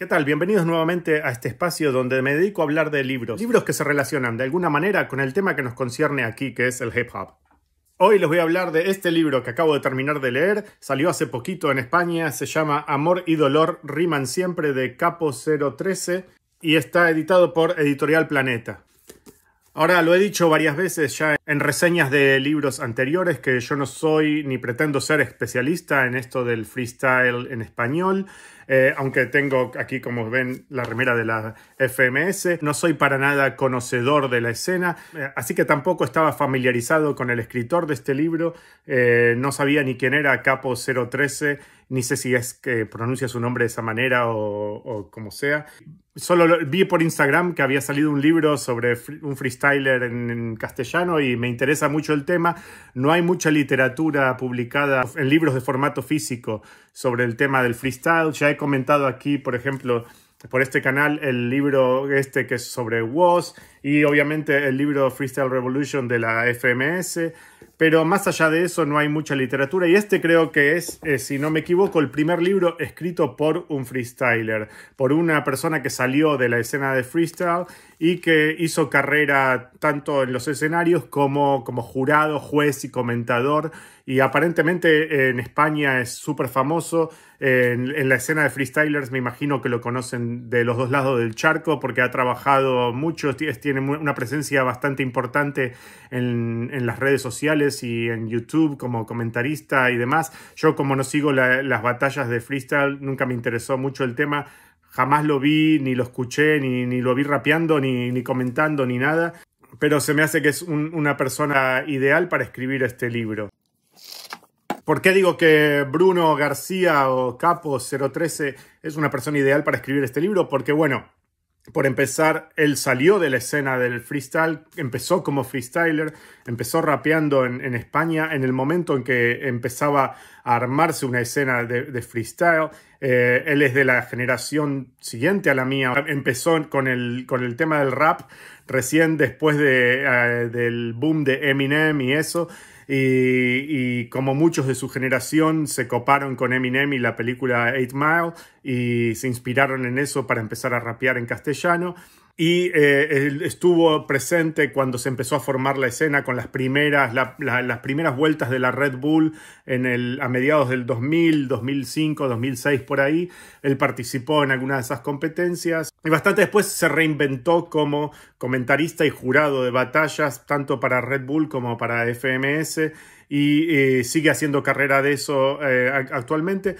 ¿Qué tal? Bienvenidos nuevamente a este espacio donde me dedico a hablar de libros. Libros que se relacionan de alguna manera con el tema que nos concierne aquí, que es el hip hop. Hoy les voy a hablar de este libro que acabo de terminar de leer, salió hace poquito en España, se llama Amor y Dolor riman siempre de Capo 013 y está editado por Editorial Planeta. Ahora, lo he dicho varias veces ya en reseñas de libros anteriores que yo no soy ni pretendo ser especialista en esto del freestyle en español. Eh, aunque tengo aquí, como ven, la remera de la FMS. No soy para nada conocedor de la escena, eh, así que tampoco estaba familiarizado con el escritor de este libro. Eh, no sabía ni quién era Capo 013, ni sé si es que pronuncia su nombre de esa manera o, como sea. Solo vi por Instagram que había salido un libro sobre un freestyler en, castellano y me interesa mucho el tema. No hay mucha literatura publicada en libros de formato físico sobre el tema del freestyle. Ya he comentado aquí, por ejemplo, por este canal, el libro este que es sobre WOS y obviamente el libro Freestyle Revolution de la FMS. Pero más allá de eso no hay mucha literatura y este creo que es, eh, si no me equivoco, el primer libro escrito por un freestyler, por una persona que salió de la escena de freestyle y que hizo carrera tanto en los escenarios como como jurado, juez y comentador y aparentemente eh, en España es súper famoso. En, la escena de freestylers me imagino que lo conocen de los dos lados del charco porque ha trabajado mucho, tiene una presencia bastante importante en, las redes sociales y en YouTube como comentarista y demás. Yo como no sigo las batallas de freestyle, nunca me interesó mucho el tema jamás lo vi, ni lo escuché, ni, lo vi rapeando, ni, ni, comentando, ni nada. Pero se me hace que es una persona ideal para escribir este libro. ¿Por qué digo que Bruno García o Capo 013 es una persona ideal para escribir este libro? Porque bueno, por empezar, él salió de la escena del freestyle, empezó como freestyler, empezó rapeando en, España en el momento en que empezaba a armarse una escena de, freestyle. Eh, él es de la generación siguiente a la mía, empezó con el, con el tema del rap recién después eh, del boom de Eminem y eso y, como muchos de su generación se coparon con Eminem y la película Eight Mile y se inspiraron en eso para empezar a rapear en castellano y eh, estuvo presente cuando se empezó a formar la escena con las primeras, las primeras vueltas de la Red Bull en el, a mediados del 2000, 2005, 2006 por ahí. Él participó en algunas de esas competencias y bastante después se reinventó como comentarista y jurado de batallas, tanto para Red Bull como para FMS y eh, sigue haciendo carrera de eso eh, actualmente.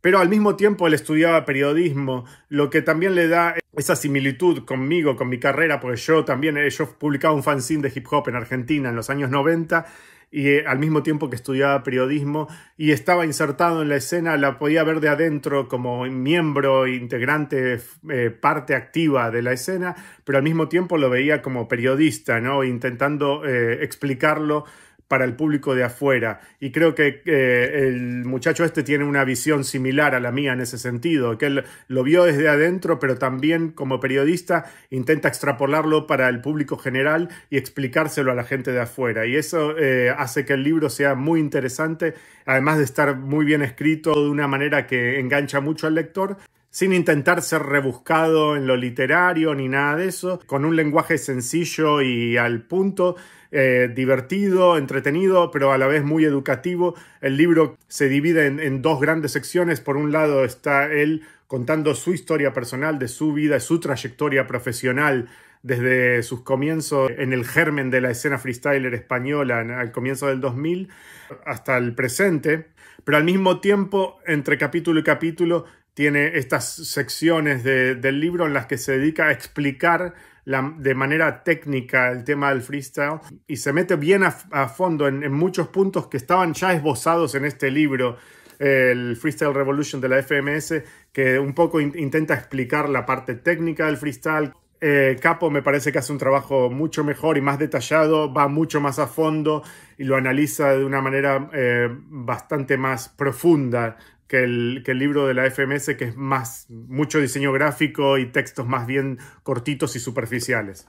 Pero al mismo tiempo él estudiaba periodismo, lo que también le da esa similitud conmigo, con mi carrera, porque yo también, eh, yo publicaba un fanzine de hip hop en Argentina en los años 90 y eh, al mismo tiempo que estudiaba periodismo y estaba insertado en la escena, la podía ver de adentro como miembro, integrante, eh, parte activa de la escena, pero al mismo tiempo lo veía como periodista, ¿no? Intentando explicarlo para el público de afuera. Y creo que eh, el muchacho este tiene una visión similar a la mía en ese sentido, que él lo vio desde adentro, pero también como periodista intenta extrapolarlo para el público general y explicárselo a la gente de afuera. Y eso eh, hace que el libro sea muy interesante, además de estar muy bien escrito de una manera que engancha mucho al lector sin intentar ser rebuscado en lo literario ni nada de eso, con un lenguaje sencillo y al punto, eh, divertido, entretenido, pero a la vez muy educativo. El libro se divide en, en dos grandes secciones. Por un lado está él contando su historia personal, de su vida, su trayectoria profesional desde sus comienzos en el germen de la escena freestyler española al comienzo del 2000 hasta el presente, pero al mismo tiempo entre capítulo y capítulo tiene estas secciones del libro en las que se dedica a explicar de manera técnica el tema del freestyle y se mete bien a, fondo en, muchos puntos que estaban ya esbozados en este libro, el Freestyle Revolution de la FMS, que un poco intenta explicar la parte técnica del freestyle. Eh, Capo me parece que hace un trabajo mucho mejor y más detallado, va mucho más a fondo y lo analiza de una manera eh, bastante más profunda que el, libro de la FMS, que es más mucho diseño gráfico y textos más bien cortitos y superficiales.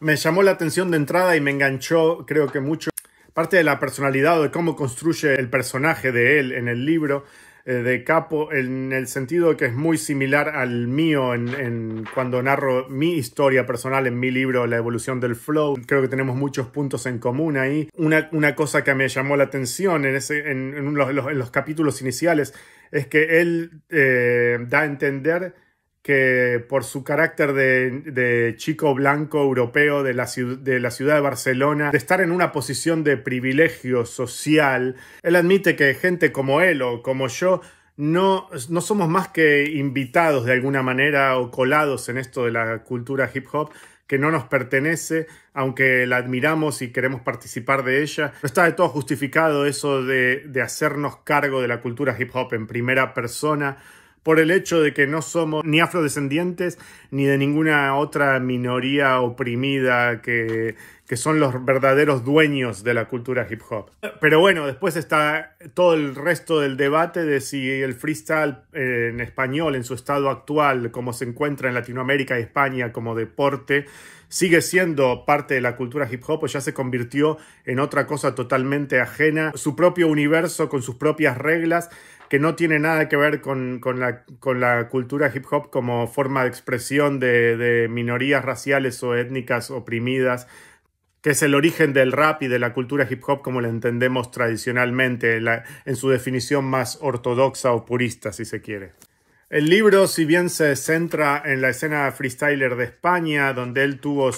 Me llamó la atención de entrada y me enganchó, creo que mucho, parte de la personalidad o de cómo construye el personaje de él en el libro. Eh, de Capo en el sentido que es muy similar al mío en, cuando narro mi historia personal en mi libro La evolución del flow. Creo que tenemos muchos puntos en común ahí. Una, cosa que me llamó la atención en, ese, en, los, capítulos iniciales es que él eh, da a entender que por su carácter de, chico blanco europeo de la, ciudad de Barcelona, de estar en una posición de privilegio social, él admite que gente como él o como yo no, somos más que invitados de alguna manera o colados en esto de la cultura hip hop que no nos pertenece, aunque la admiramos y queremos participar de ella. No está de todo justificado eso de hacernos cargo de la cultura hip hop en primera persona por el hecho de que no somos ni afrodescendientes ni de ninguna otra minoría oprimida que que son los verdaderos dueños de la cultura hip hop. Pero bueno, después está todo el resto del debate de si el freestyle eh, en español, en su estado actual, como se encuentra en Latinoamérica y España como deporte, sigue siendo parte de la cultura hip hop o ya se convirtió en otra cosa totalmente ajena, su propio universo con sus propias reglas que no tiene nada que ver con, la, cultura hip hop como forma de expresión de, de minorías raciales o étnicas oprimidas que es el origen del rap y de la cultura hip hop como la entendemos tradicionalmente, en su definición más ortodoxa o purista, si se quiere. El libro, si bien se centra en la escena freestyler de España, donde él tuvo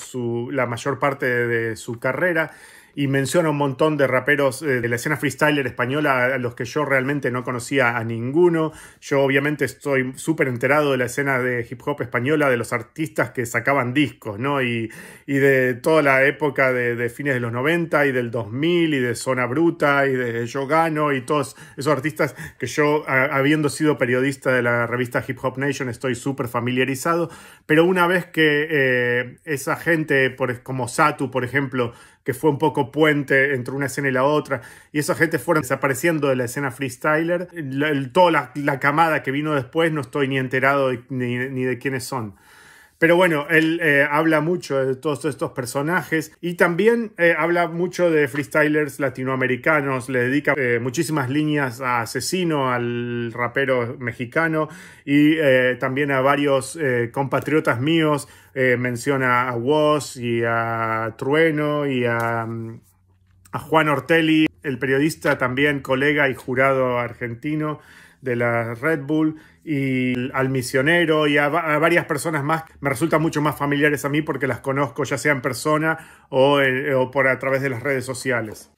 la mayor parte de su carrera, y menciona un montón de raperos eh, de la escena freestyler española a los que yo realmente no conocía a ninguno. Yo obviamente estoy súper enterado de la escena de hip hop española, de los artistas que sacaban discos, ¿no? Y, y de toda la época de, fines de los 90 y del 2000 y de Zona Bruta y de Yo Gano y todos esos artistas que yo, habiendo sido periodista de la revista Hip Hop Nation, estoy súper familiarizado. Pero una vez que eh, esa gente, por, como Satu, por ejemplo, que fue un poco puente entre una escena y la otra. Y esa gente fueron desapareciendo de la escena freestyler. toda la, camada que vino después no estoy ni enterado ni de quiénes son. Pero bueno, él eh, habla mucho de todos estos personajes y también eh, habla mucho de freestylers latinoamericanos, le dedica eh, muchísimas líneas a Asesino, al rapero mexicano y también a varios compatriotas míos, menciona a Woz y a Trueno y a, a Juan Ortelli, el periodista también, colega y jurado argentino de la Red Bull y al misionero y a, varias personas más me resultan mucho más familiares a mí porque las conozco ya sea en persona eh, o, por a través de las redes sociales.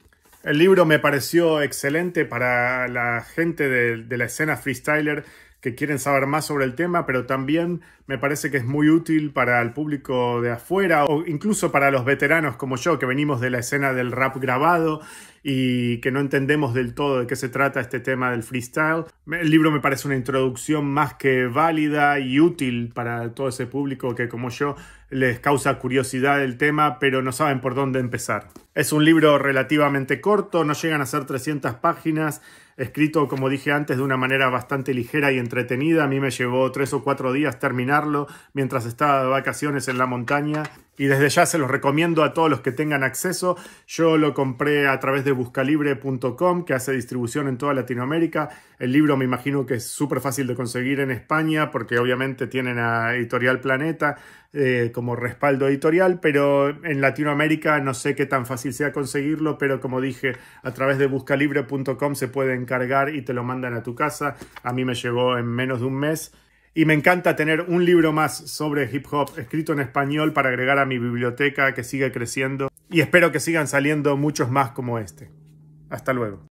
El libro me pareció excelente para la gente de, de la escena freestyler que quieren saber más sobre el tema, pero también me parece que es muy útil para el público de afuera o incluso para los veteranos como yo que venimos de la escena del rap grabado y que no entendemos del todo de qué se trata este tema del freestyle. El libro me parece una introducción más que válida y útil para todo ese público que como yo les causa curiosidad el tema, pero no saben por dónde empezar. Es un libro relativamente corto, no llegan a ser 300 páginas escrito, como dije antes, de una manera bastante ligera y entretenida. A mí me llevó tres o cuatro días terminarlo mientras estaba de vacaciones en la montaña y desde ya se los recomiendo a todos los que tengan acceso. Yo lo compré a través de buscalibre.com, que hace distribución en toda Latinoamérica. El libro me imagino que es súper fácil de conseguir en España, porque obviamente tienen a Editorial Planeta eh, como respaldo editorial, pero en Latinoamérica no sé qué tan fácil sea conseguirlo, pero como dije, a través de buscalibre.com se puede encargar y te lo mandan a tu casa. A mí me llegó en menos de un mes y me encanta tener un libro más sobre hip hop escrito en español para agregar a mi biblioteca que sigue creciendo. Y espero que sigan saliendo muchos más como este. Hasta luego.